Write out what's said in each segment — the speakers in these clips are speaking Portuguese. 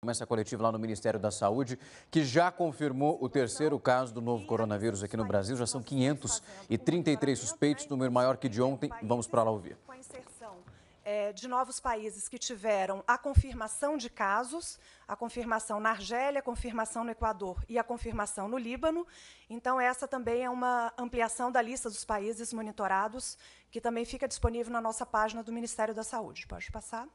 Começa a coletiva lá no Ministério da Saúde, que já confirmou o terceiro caso do novo coronavírus aqui no Brasil. Já são 533 suspeitos, número maior que de ontem. Vamos para lá ouvir. Com a inserção é, de novos países que tiveram a confirmação de casos, a confirmação na Argélia, a confirmação no Equador e a confirmação no Líbano. Então, essa também é uma ampliação da lista dos países monitorados, que também fica disponível na nossa página do Ministério da Saúde. Pode passar.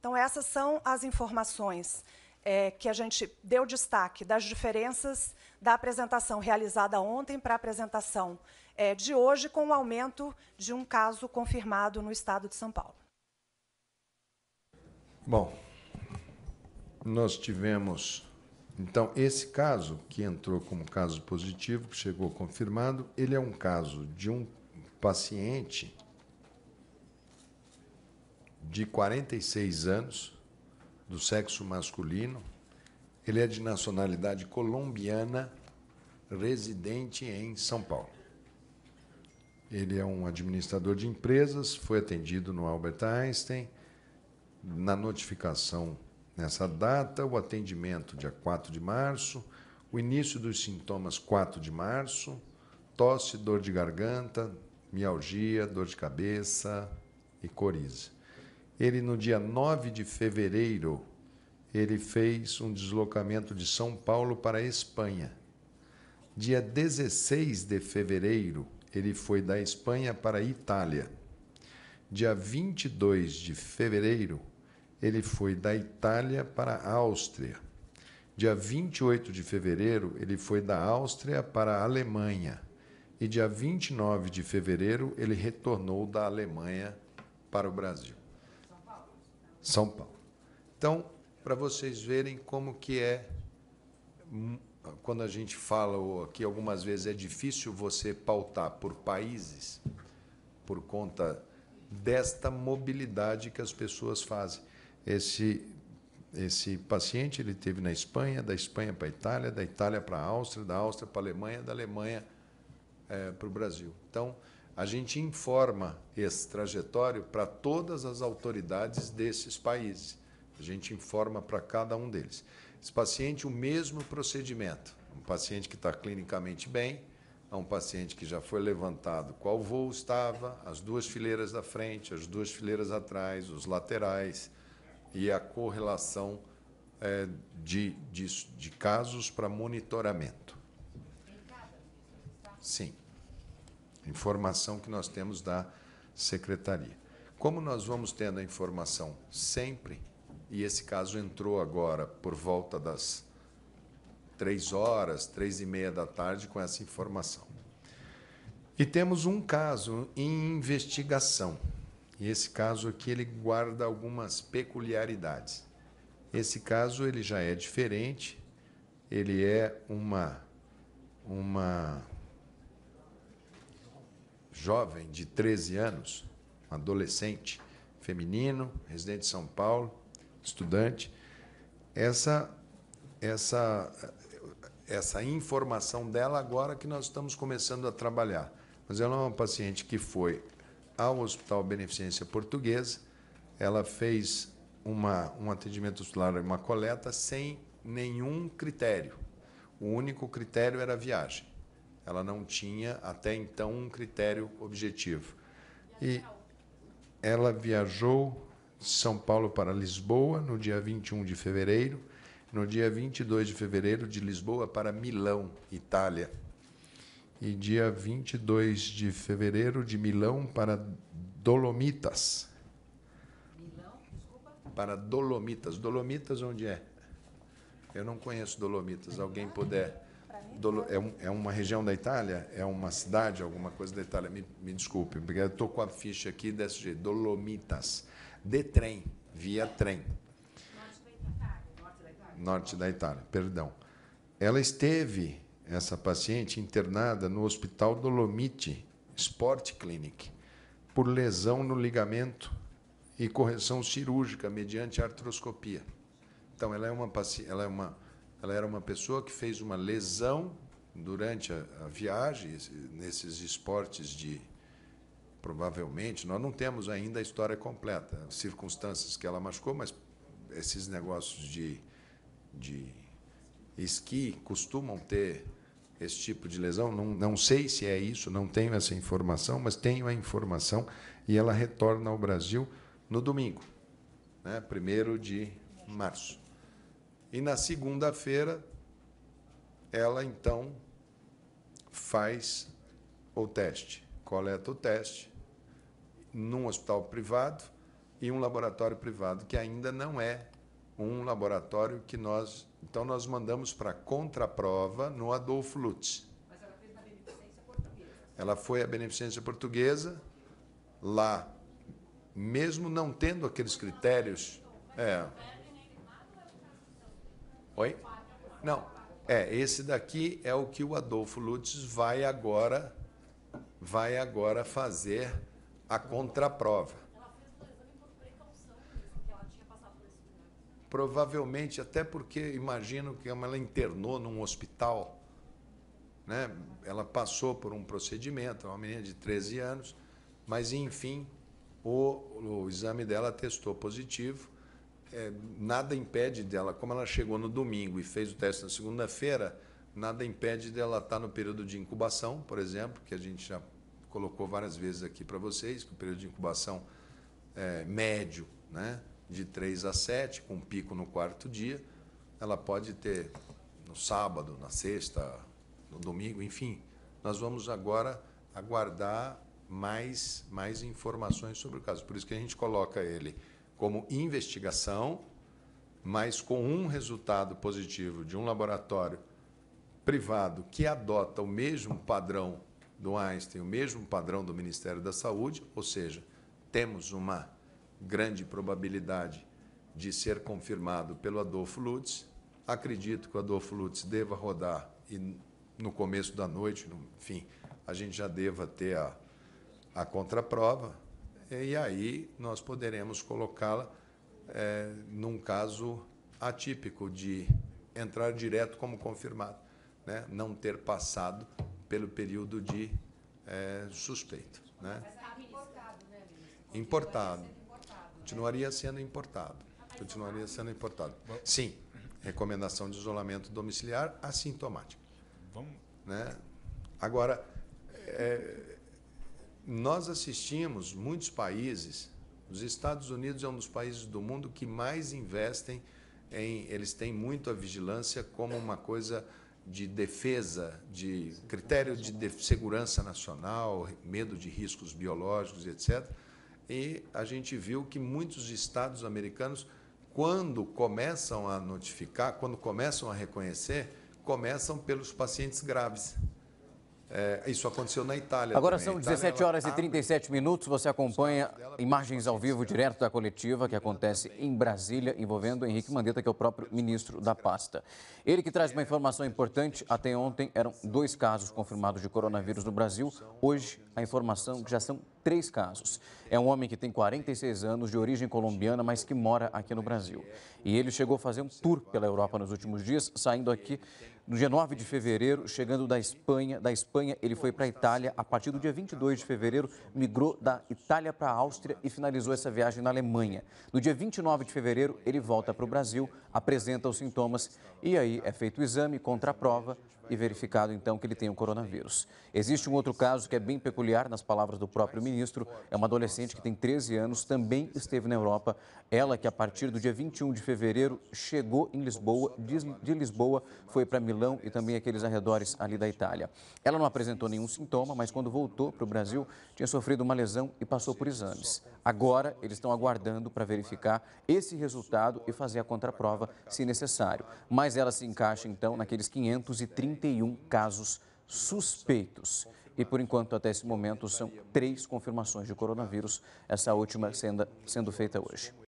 Então, essas são as informações é, que a gente deu destaque das diferenças da apresentação realizada ontem para a apresentação é, de hoje, com o aumento de um caso confirmado no estado de São Paulo. Bom, nós tivemos. Então, esse caso, que entrou como caso positivo, chegou confirmado, ele é um caso de um paciente de 46 anos, do sexo masculino. Ele é de nacionalidade colombiana, residente em São Paulo. Ele é um administrador de empresas, foi atendido no Albert Einstein. Na notificação nessa data, o atendimento dia 4 de março, o início dos sintomas 4 de março, tosse, dor de garganta, mialgia, dor de cabeça e coriza. Ele, no dia 9 de fevereiro, ele fez um deslocamento de São Paulo para a Espanha. Dia 16 de fevereiro, ele foi da Espanha para a Itália. Dia 22 de fevereiro, ele foi da Itália para a Áustria. Dia 28 de fevereiro, ele foi da Áustria para a Alemanha. E dia 29 de fevereiro, ele retornou da Alemanha para o Brasil. São Paulo. Então, para vocês verem como que é hum, quando a gente fala ou aqui algumas vezes é difícil você pautar por países por conta desta mobilidade que as pessoas fazem. Esse esse paciente ele teve na Espanha, da Espanha para a Itália, da Itália para a Áustria, da Áustria para a Alemanha, da Alemanha é, eh, para o Brasil. Então a gente informa esse trajetório para todas as autoridades desses países. A gente informa para cada um deles. Esse paciente, o mesmo procedimento. Um paciente que está clinicamente bem, a é um paciente que já foi levantado qual voo estava, as duas fileiras da frente, as duas fileiras atrás, os laterais e a correlação é, de, de, de casos para monitoramento. Sim. Informação que nós temos da secretaria. Como nós vamos tendo a informação sempre, e esse caso entrou agora por volta das três horas, três e meia da tarde, com essa informação. E temos um caso em investigação. E esse caso aqui ele guarda algumas peculiaridades. Esse caso ele já é diferente. Ele é uma uma jovem de 13 anos, um adolescente, feminino, residente de São Paulo, estudante, essa essa essa informação dela agora que nós estamos começando a trabalhar. Mas ela é uma paciente que foi ao Hospital Beneficência Portuguesa, ela fez uma, um atendimento hospitalar uma coleta sem nenhum critério. O único critério era a viagem. Ela não tinha até então um critério objetivo. E ela viajou de São Paulo para Lisboa no dia 21 de fevereiro, no dia 22 de fevereiro de Lisboa para Milão, Itália. E dia 22 de fevereiro de Milão para Dolomitas. Milão, desculpa. Para Dolomitas. Dolomitas onde é? Eu não conheço Dolomitas. Alguém puder é, é, uma região da Itália? É uma cidade, alguma coisa da Itália? Me, me desculpe, porque eu estou com a ficha aqui desse jeito. Dolomitas. De trem, via trem. Norte da Itália. Norte da Itália, perdão. Ela esteve, essa paciente, internada no Hospital Dolomite Sport Clinic, por lesão no ligamento e correção cirúrgica mediante artroscopia. Então, ela é uma, ela é uma ela era uma pessoa que fez uma lesão durante a, a viagem, nesses esportes de. Provavelmente, nós não temos ainda a história completa, as circunstâncias que ela machucou, mas esses negócios de, de esqui costumam ter esse tipo de lesão. Não, não sei se é isso, não tenho essa informação, mas tenho a informação e ela retorna ao Brasil no domingo, né, 1 de março. E na segunda-feira, ela então faz o teste, coleta o teste num hospital privado e um laboratório privado que ainda não é um laboratório que nós então nós mandamos para contraprova no Adolfo Lutz. Mas ela fez na beneficência portuguesa. Ela foi a beneficência portuguesa lá, mesmo não tendo aqueles critérios, é. Oi? Não. É, esse daqui é o que o Adolfo Lutz vai agora vai agora fazer a contraprova. Provavelmente, até porque imagino que ela internou num hospital, né? ela passou por um procedimento, é uma menina de 13 anos, mas enfim, o, o exame dela testou positivo é, nada impede dela, como ela chegou no domingo e fez o teste na segunda-feira, nada impede dela estar tá no período de incubação, por exemplo, que a gente já colocou várias vezes aqui para vocês, que o período de incubação é médio, né, de 3 a 7, com pico no quarto dia, ela pode ter no sábado, na sexta, no domingo, enfim. Nós vamos agora aguardar mais mais informações sobre o caso. Por isso que a gente coloca ele como investigação, mas com um resultado positivo de um laboratório privado que adota o mesmo padrão do Einstein, o mesmo padrão do Ministério da Saúde, ou seja, temos uma grande probabilidade de ser confirmado pelo Adolfo Lutz. Acredito que o Adolfo Lutz deva rodar e no começo da noite, enfim, a gente já deva ter a, a contraprova e aí nós poderemos colocá-la é, num caso atípico de entrar direto como confirmado, né? não ter passado pelo período de é, suspeito. Né? Tá né importado. Né? Continuaria sendo importado. Continuaria sendo importado. Sim, recomendação de isolamento domiciliar assintomático. Vamos. Né? Agora, é, nós assistimos muitos países, os Estados Unidos é um dos países do mundo que mais investem em, eles têm muito a vigilância como uma coisa de defesa, de critério de, de segurança nacional, medo de riscos biológicos, etc. E a gente viu que muitos estados americanos, quando começam a notificar, quando começam a reconhecer, começam pelos pacientes graves. É, isso aconteceu na Itália. Agora também. são 17 horas e 37 minutos. Você acompanha imagens ao vivo direto da coletiva que acontece em Brasília, envolvendo Henrique Mandetta, que é o próprio ministro da pasta. Ele que traz uma é informação importante. Até ontem eram dois casos confirmados de coronavírus no Brasil. Hoje, a informação que já são três casos. É um homem que tem 46 anos, de origem colombiana, mas que mora aqui no Brasil. E ele chegou a fazer um tour pela Europa nos últimos dias, saindo aqui no dia 9 de fevereiro, chegando da Espanha. Da Espanha, ele foi para a Itália. A partir do dia 22 de fevereiro, migrou da Itália para a Áustria e finalizou essa viagem na Alemanha. No dia 29 de fevereiro, ele volta para o Brasil, apresenta os sintomas e aí é feito o exame, contra a prova e verificado então que ele tem o coronavírus. Existe um outro caso que é bem peculiar, nas palavras do próprio ministro. É uma adolescente que tem 13 anos, também esteve na Europa. Ela que a partir do dia 21 de fevereiro chegou em Lisboa, de Lisboa foi para Milão e também aqueles arredores ali da Itália. Ela não apresentou nenhum sintoma, mas quando voltou para o Brasil tinha sofrido uma lesão e passou por exames. Agora, eles estão aguardando para verificar esse resultado e fazer a contraprova, se necessário. Mas ela se encaixa, então, naqueles 531 casos suspeitos. E, por enquanto, até esse momento, são três confirmações de coronavírus, essa última sendo, sendo feita hoje.